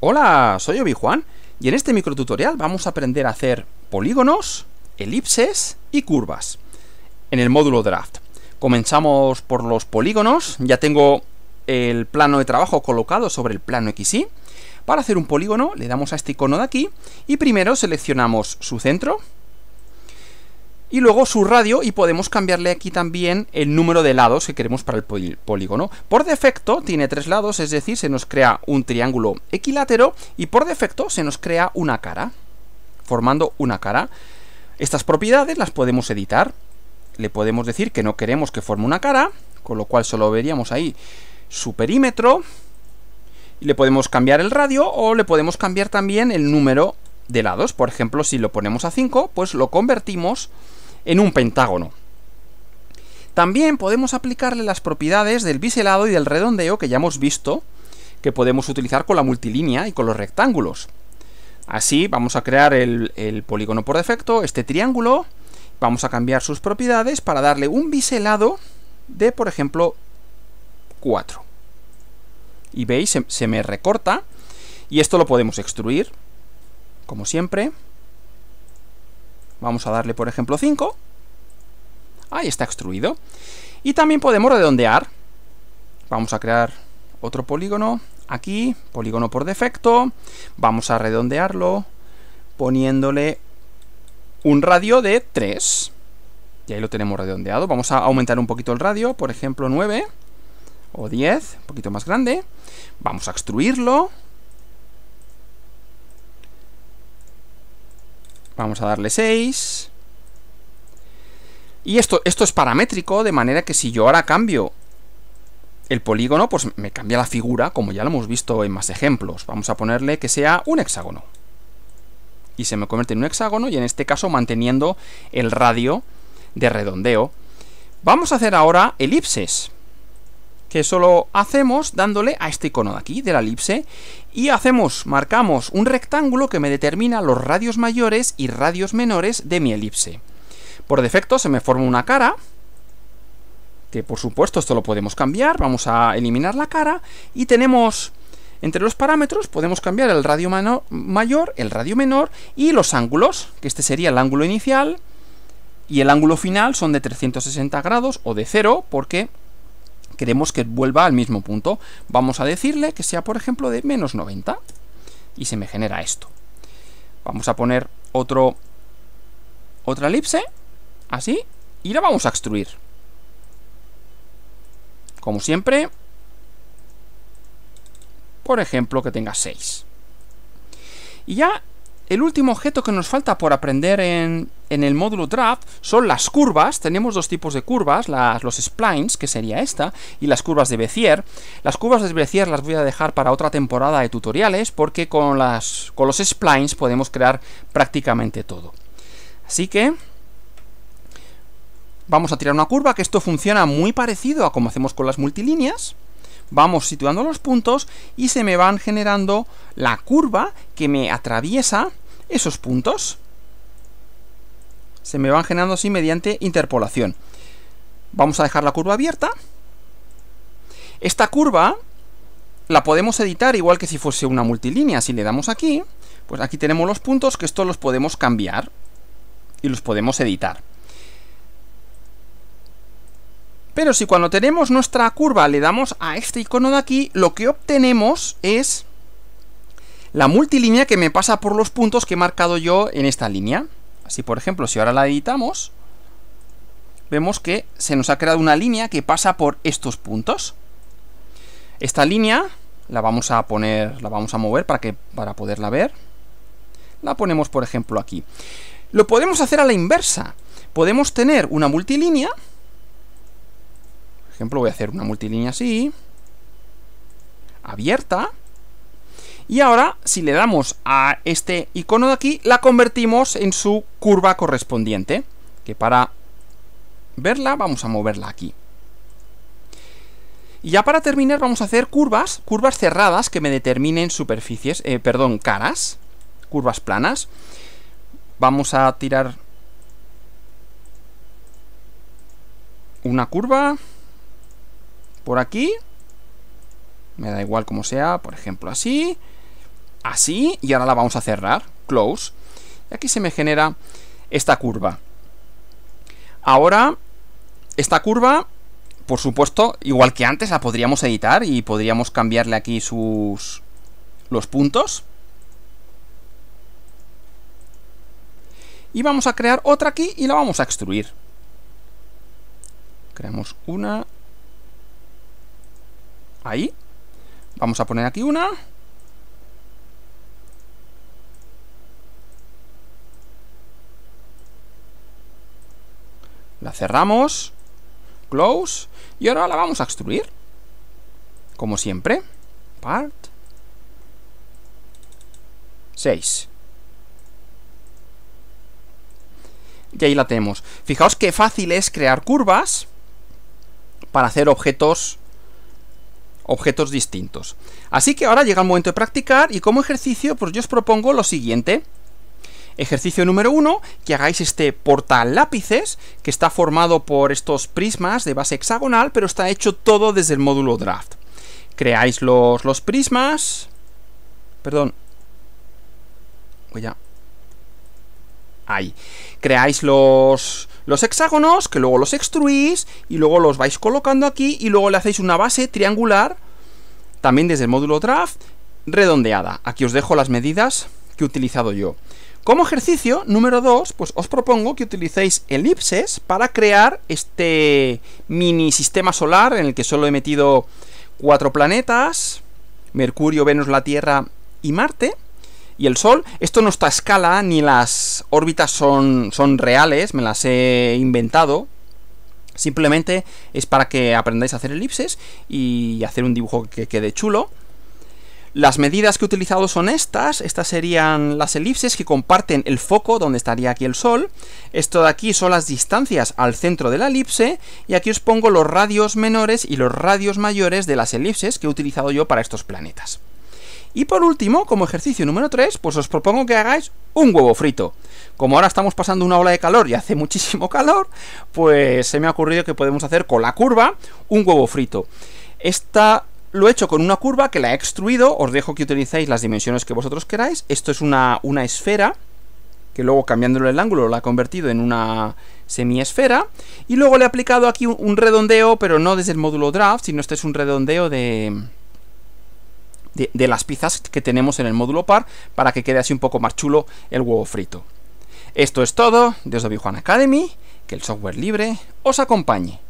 Hola, soy Obi-Juan y en este micro tutorial vamos a aprender a hacer polígonos, elipses y curvas en el módulo Draft. Comenzamos por los polígonos, ya tengo el plano de trabajo colocado sobre el plano XY. Para hacer un polígono le damos a este icono de aquí y primero seleccionamos su centro, y luego su radio y podemos cambiarle aquí también el número de lados que queremos para el polígono. Por defecto tiene tres lados, es decir, se nos crea un triángulo equilátero y por defecto se nos crea una cara, formando una cara. Estas propiedades las podemos editar. Le podemos decir que no queremos que forme una cara, con lo cual solo veríamos ahí su perímetro. Y le podemos cambiar el radio o le podemos cambiar también el número de lados. Por ejemplo, si lo ponemos a 5, pues lo convertimos en un pentágono. También podemos aplicarle las propiedades del biselado y del redondeo que ya hemos visto que podemos utilizar con la multilínea y con los rectángulos. Así vamos a crear el, polígono por defecto, este triángulo, vamos a cambiar sus propiedades para darle un biselado de, por ejemplo, 4. Y veis, se, se me recorta y esto lo podemos extruir como siempre. Vamos a darle, por ejemplo, 5. Ahí está extruido. Y también podemos redondear. Vamos a crear otro polígono. Aquí, polígono por defecto. Vamos a redondearlo poniéndole un radio de 3. Y ahí lo tenemos redondeado. Vamos a aumentar un poquito el radio, por ejemplo 9 o 10, un poquito más grande. Vamos a extruirlo. Vamos a darle 6. Y esto, esto es paramétrico, de manera que si yo ahora cambio el polígono, pues me cambia la figura, como ya lo hemos visto en más ejemplos. Vamos a ponerle que sea un hexágono. Y se me convierte en un hexágono, y en este caso manteniendo el radio de redondeo. Vamos a hacer ahora elipses que solo hacemos dándole a este icono de aquí, de la elipse, y hacemos, marcamos un rectángulo que me determina los radios mayores y radios menores de mi elipse. Por defecto se me forma una cara, que por supuesto esto lo podemos cambiar, vamos a eliminar la cara, y tenemos... Entre los parámetros podemos cambiar el radio mayor, el radio menor y los ángulos, que este sería el ángulo inicial, y el ángulo final son de 360 grados o de 0 porque queremos que vuelva al mismo punto. Vamos a decirle que sea, por ejemplo, de menos 90. Y se me genera esto. Vamos a poner otro, otra elipse, así, y la vamos a extruir. Como siempre, por ejemplo, que tenga 6. Y ya el último objeto que nos falta por aprender en en el módulo draft son las curvas, tenemos dos tipos de curvas, las, los splines, que sería esta, y las curvas de Bezier. Las curvas de Bezier las voy a dejar para otra temporada de tutoriales, porque con, las, con los splines podemos crear prácticamente todo. Así que vamos a tirar una curva, que esto funciona muy parecido a como hacemos con las multilíneas. Vamos situando los puntos y se me van generando la curva que me atraviesa esos puntos se me van generando así mediante interpolación. Vamos a dejar la curva abierta. Esta curva la podemos editar igual que si fuese una multilínea. Si le damos aquí, pues aquí tenemos los puntos que estos los podemos cambiar y los podemos editar. Pero si cuando tenemos nuestra curva le damos a este icono de aquí, lo que obtenemos es la multilínea que me pasa por los puntos que he marcado yo en esta línea. Así, por ejemplo, si ahora la editamos, vemos que se nos ha creado una línea que pasa por estos puntos. Esta línea la vamos a poner, la vamos a mover para, que, para poderla ver. La ponemos, por ejemplo, aquí. Lo podemos hacer a la inversa. Podemos tener una multilínea. Por ejemplo, voy a hacer una multilínea así. Abierta. Y ahora, si le damos a este icono de aquí, la convertimos en su curva correspondiente, que para verla vamos a moverla aquí. Y ya para terminar vamos a hacer curvas, curvas cerradas que me determinen superficies, eh, perdón, caras, curvas planas. Vamos a tirar una curva por aquí. Me da igual como sea, por ejemplo así así y ahora la vamos a cerrar, close. Y aquí se me genera esta curva. Ahora, esta curva, por supuesto, igual que antes, la podríamos editar y podríamos cambiarle aquí sus los puntos. Y vamos a crear otra aquí y la vamos a extruir. Creamos una. Ahí. Vamos a poner aquí una. La cerramos. Close. Y ahora la vamos a extruir. Como siempre. Part. 6. Y ahí la tenemos. Fijaos qué fácil es crear curvas para hacer objetos objetos distintos. Así que ahora llega el momento de practicar y como ejercicio pues yo os propongo lo siguiente. Ejercicio número uno, que hagáis este lápices, que está formado por estos prismas de base hexagonal, pero está hecho todo desde el módulo draft. Creáis los, los prismas... Perdón. Voy pues ya, Ahí. Creáis los, los hexágonos, que luego los extruís, y luego los vais colocando aquí, y luego le hacéis una base triangular, también desde el módulo draft, redondeada. Aquí os dejo las medidas que he utilizado yo. Como ejercicio número 2, pues os propongo que utilicéis elipses para crear este mini sistema solar en el que solo he metido cuatro planetas, Mercurio, Venus, la Tierra y Marte y el Sol. Esto no está a escala, ni las órbitas son, son reales, me las he inventado. Simplemente es para que aprendáis a hacer elipses y hacer un dibujo que quede chulo. Las medidas que he utilizado son estas. Estas serían las elipses que comparten el foco donde estaría aquí el Sol. Esto de aquí son las distancias al centro de la elipse. Y aquí os pongo los radios menores y los radios mayores de las elipses que he utilizado yo para estos planetas. Y por último, como ejercicio número 3, pues os propongo que hagáis un huevo frito. Como ahora estamos pasando una ola de calor y hace muchísimo calor, pues se me ha ocurrido que podemos hacer con la curva un huevo frito. Esta lo he hecho con una curva que la he extruido, os dejo que utilicéis las dimensiones que vosotros queráis. Esto es una, esfera, que luego cambiándole el ángulo la he convertido en una semiesfera. Y luego le he aplicado aquí un, redondeo, pero no desde el módulo draft, sino este es un redondeo de, de, las piezas que tenemos en el módulo par, para que quede así un poco más chulo el huevo frito. Esto es todo, desde Obi Juan Academy, que el software libre os acompañe.